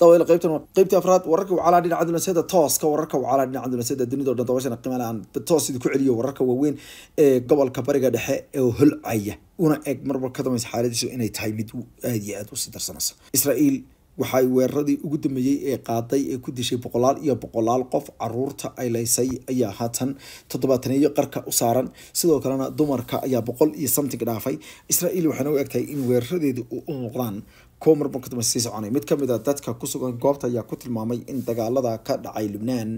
dabayl qaybtan qaybtii afraad wararka wacalaa dhinaca dunaseeda tooska wararka wacalaa dhinaca dunaseeda dunida oo dhan dabashana qiimaale aan toos idinku celiyo wararka waaweyn ee gobolka bariga dhexe ee holcaya una eg marba ka dambaysa xaaladiisu inay tahay mid aada iyo aada usii darsanaysa israa'iil waxa ay weeraradii ugu dambeeyey ee qaaday ee ku dishay boqolaal iyo boqolaal qof caruurta ay laysay ayaa haatan toddobaataneeyo qarka u saaran sidoo kalena dumarka ayaa boqol iyo something dhaafay israa'iil waxaana u egtahay in weeraradeedu u muuqdaan kow marbarkadambe sii soconay mid kamid a dadka kusugan goobta ayaa ku tilmaamay in dagaalada ka dhacay lubnaan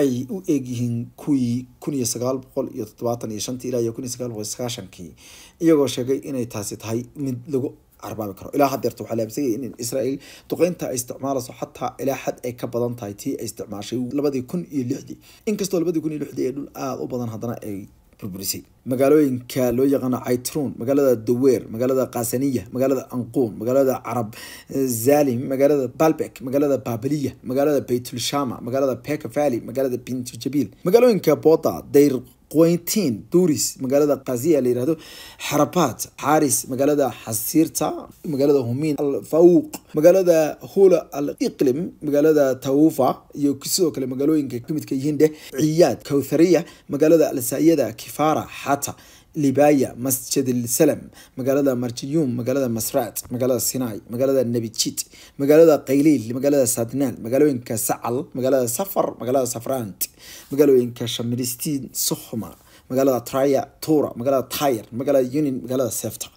ay u eegyihiin kuwii kun sagaal boqol iyo toddobaatan iyo shantii ilaa iyo kun sagaal boqol sagaashankii iyagoo sheegay inay taasi tahay mid lagu arbaabi karo ilaa hadeerta waxaa la aaminsanyay in israel duqeynta ay isticmaalayso xataa ilaa xad ay ka badan tahay tii ay isticmaashay labadii kun iyo lixdii inkastoo labadii kun iyo lixdii ee dhul aada u badan haddana ay burburisay magaalooyinka loo yaqaano caytruun magaalada daweer magaalada kaasaniya magaalada anquun magaalada carab eh, zalim magaalada balbek magaalada baabaliya magaalada baytulshama magaalada pekavali magaalada bintujabiil magaalooyinka boda dayr quentin duris magaalada kaziya layihahdo xarabat xaris magaalada xasiirta magaalada humin alfauq magaalada hula al iqlim magaalada tawufa iyo sidoo kale magaalooyinka kamidka yihiin dheh ciyaad kawthariya magaalada alsayada kifara xata libaya masjidilsalam magaalada marjiyuum magaalada masraat magaalada sinai magaalada nabijit magaalada kayliil magaalada sadnaan magaalooyinka sacal magaalada safar magaalada safrant magaalooyinka shamiristiin sohma magaalada traya tura magaalada tyr magaalada yunin magaalada sefta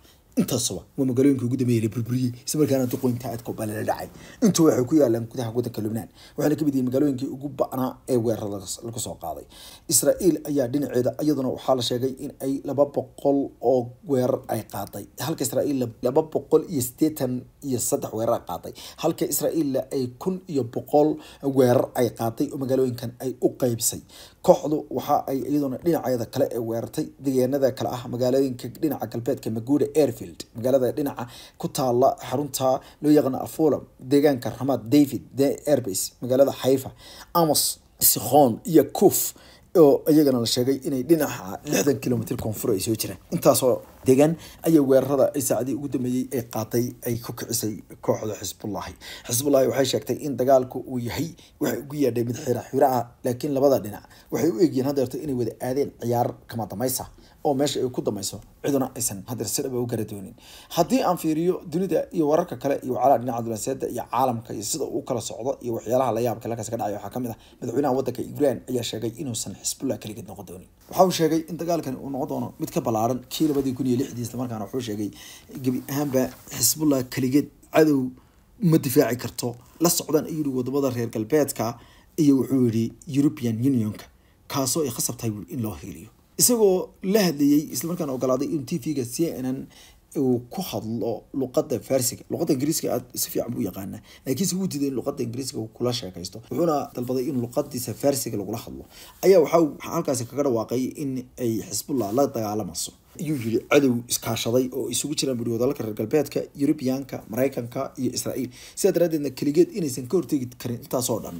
intaasuba waa magaalooyinka ugu dambeeya la burburiyey isla markaana duqoynta aadka u balala dhacay intu waxay ku yaalaan gudaha waddanka lubnaan waxaana kamid yihiin magaalooyinkii ugu ba'naa ee weerar lagu soo qaaday israa'iil ayaa dhinaceeda iyaduna waxaa la sheegay in ay laba boqol oo weerar ay qaaday halka israa'iil laba boqol iyo siddeetan iyo saddex weerar ay qaaday halka israa'iilla ay kun iyo boqol weerar ay qaaday oo magaalooyinkan ay u qaybsay kooxdu waxa ay iyaduna dhinaceeda kale ee weerartay degeenada kale ah magaalooyinka dhinaca galbeedka maguure airfield magaalada dhinaca ku taala xarunta loo yaqaano afulam deegaanka ramaad david airbas magaalada xaifa amos sikhon iyo kuuf oo iyagana la sheegay inay dhinaca lixdan kilomitr koonfur ay soo jiraan intaasoo degan ayay weerarada saacadii ugu dambeeyey ay qaatay ay ku kicisay kooxda xisbullahi xisbullahi waxay sheegtay in dagaalku uu yahay waxay ugu yeedhay mid xira xira laakiin labada dhinac waxay u eegyihiin hadeerto inay wada aadeen ciyaar kama damaysa oo meesha ay ku dambayso ciduna aysan hadeer si dhaba u gara doonin haddii aan fiiriyo dunida iyo wararka kale iyo wacalaha dhinaca dulaseeda iyo caalamka iyo sida uu kala socdo iyo waxyaalaha la yaabka halkaas ka dhacay waxaa kamid ah madaxweynaha waddanka ibraan ayaa sheegay inuusan xisbullah keligeed noqon doonin waxa uu sheegay in dagaalkani uu noqon doono mid ka ballaaran kii labadii kun iyo iyo lixdii isla markaana wuxuu sheegay gebi ahaanba xisbullah keligeed cadow ma difaaci karto la socdaan ayuu yihi wadamada reer galbeedka iyo wuxuu yidhi european unionka kaasoo ay khasab tahay in loo hiiliyo isagoo la hadlayey islamarkaana ogolaaday in t v-ga c n n uu ku hadlo luqada farsiga luqada ingiriiska aad si fiican u yaqaana laakiinse wuu diiday in luqada ingiriiska kula sheekaysto wuxuuna dalbaday in luqadiisa farsiga lagula hadlo ayaa waxaa halkaasi kaga dhawaaqay in ay xisbullah la dagaalamayso ayuu yiri cadow iskaashaday oo isugu jiraan buri wadalka reer galbeedka yurubiyaanka maraykanka iyo israa'iil sidaa daraadeedna keligeed inaysan ka hortegi karin intaasoo dhan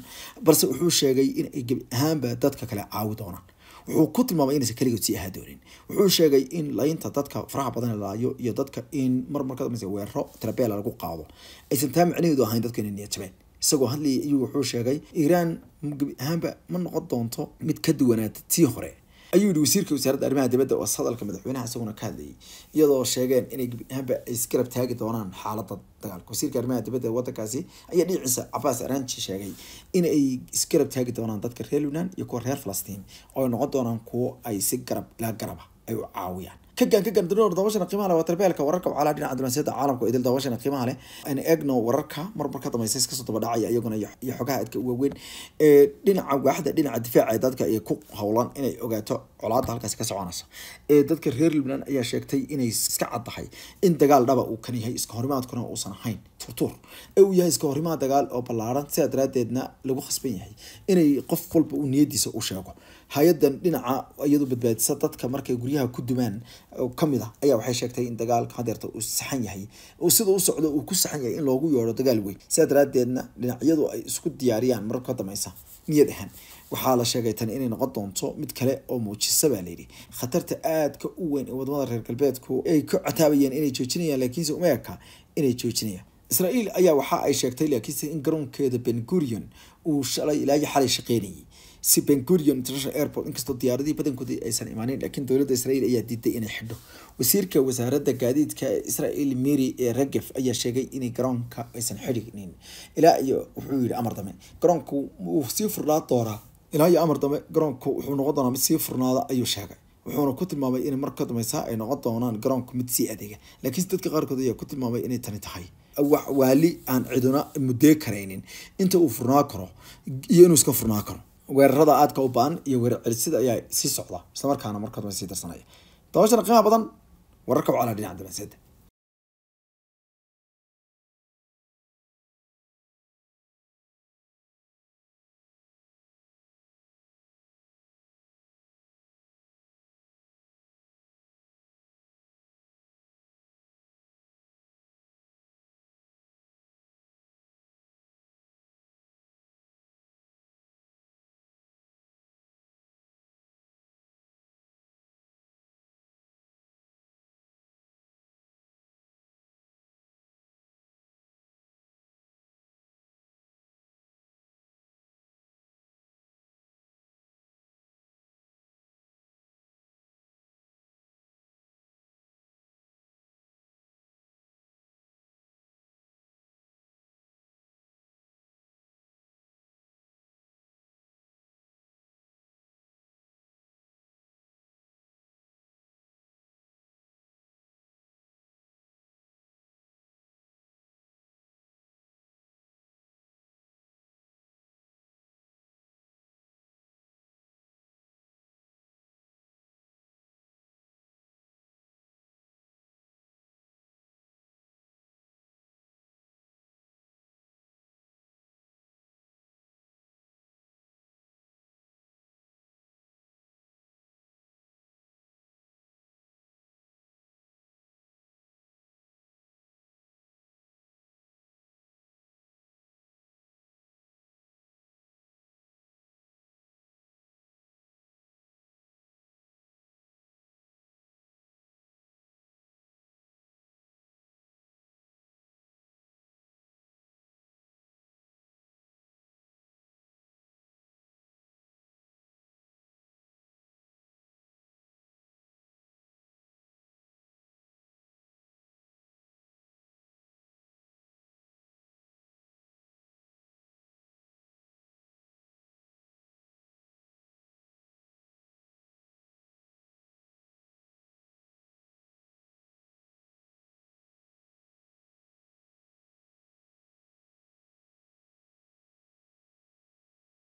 balse wuxuu sheegay inay gebi ahaanba dadka kale caawi doonaan wuxuu ku tilmaamay inaysan keligood sii ahaa doonin wuxuu sheegay in laynta dadka faraha badan laayo iyo dadka in marmarka mise weeraro tirabeela lagu qaado aysan taa macnaheedu ahayn dadka inay niyad isagoo hadlayay ayuu wuxuu sheegay iiraan gebi ahaanba ma noqon doonto mid ka duwanaata tii hore ayuu yidhi wasiirka wasaaradda arrimaha dibadda oo hadalka madaxweynaha isaguna ka hadlayay iyadoo sheegeen inay gebi isgarab taagi doonaan xaaladda dagaalka wasiirka arrimaha dibadda ee waddankaasi ayaa dhinaciisa cabaas aranji sheegay inay isgarab taagi doonaan dadka reer lubnaan iyo kuwa reer falastiin oo ay noqon doonaan kuwo ay si garab ilaa garaba ay u caawiyaan kagan kagan danoor daawashana qiimaha leh waa tarbeelka wararka wacalaha dhinaca dumaasiyadda caalamka idil daawashana qiimaha leh eegno wararka mar ka dambaysa iska soo dabadhacaya iyaguna iyo xogaha adka waaweyn ee dhinaca waaxda dhinaca difaaca dadka ee ku howlan inay ogaato colaada halkaasi ka soconaysa ee dadka reer libnaan ayaa sheegtay inay iska caddahay in dagaal dhaba uu kan yahay iskahorimaadkuna uusan ahayn turtuur ee uu yahay iskahorimaad dagaal oo ballaaran sidaa daraadeedna lagu khasban yahay inay qof walba uu niyadiisa u sheego hay-adan dhinaca iyadu badbaadisa dadka markay guryaha ku dumaan kamid a ah, ayaa waxay sheegtay in dagaalka hadeerta uu saxan yahay sida u socdo uu ku saxan yahay in loogu yeedho dagaal weyn sidaa daraadeedna dhinacyadu ay isku diyaariyaan mararka dambeysa niyad ahaan waxaa la sheegay tan inay noqon doonto mid kale oo muujisa joojisa baa layidhi khatarta aadka u weyn ee wadamada reer galbeedku ay ka cotaabayeen inay joojinayaan laakiinse uma eka inay joojinayaan israael ayaa waxa ay sheegtay laakiinse in garoonkeeda bengurion uu shalay ilaayo xalay shaqeynayay si bengurion international airport inkastoo diyaaradii badankooda aysan imaanin laakiin dowladda israel ayaa diiday inay xidho wasiirka wasaaradda gaadiidka ee israel mary ee ragef ayaa sheegay in garoonka aysan xidhinin ilaa iyo wuxuu yihi amar dame garoonku wuu sii furlaa dooraa ilaa iyo amar dambe garoonku wuxuu noqon doonaa mid sii furnaada ayuu sheegay wuxuuna ku tilmaamay in mar ka ay noqon doonaan garoonku mid sii adeega laakiinse dadka qaarkood ayaa ku tilmaamay inay tani tahay wax waali aan ciduna muddee karaynin inta uu furnaa karo iyo inuu iska furnaa karo weerarada aadka u ba-an iyo weerar celisida ayaa sii socda islamarkaana marka dambe sii darsanaya dabashana qiimaha badan wararka wacala dhinaca dambeseeda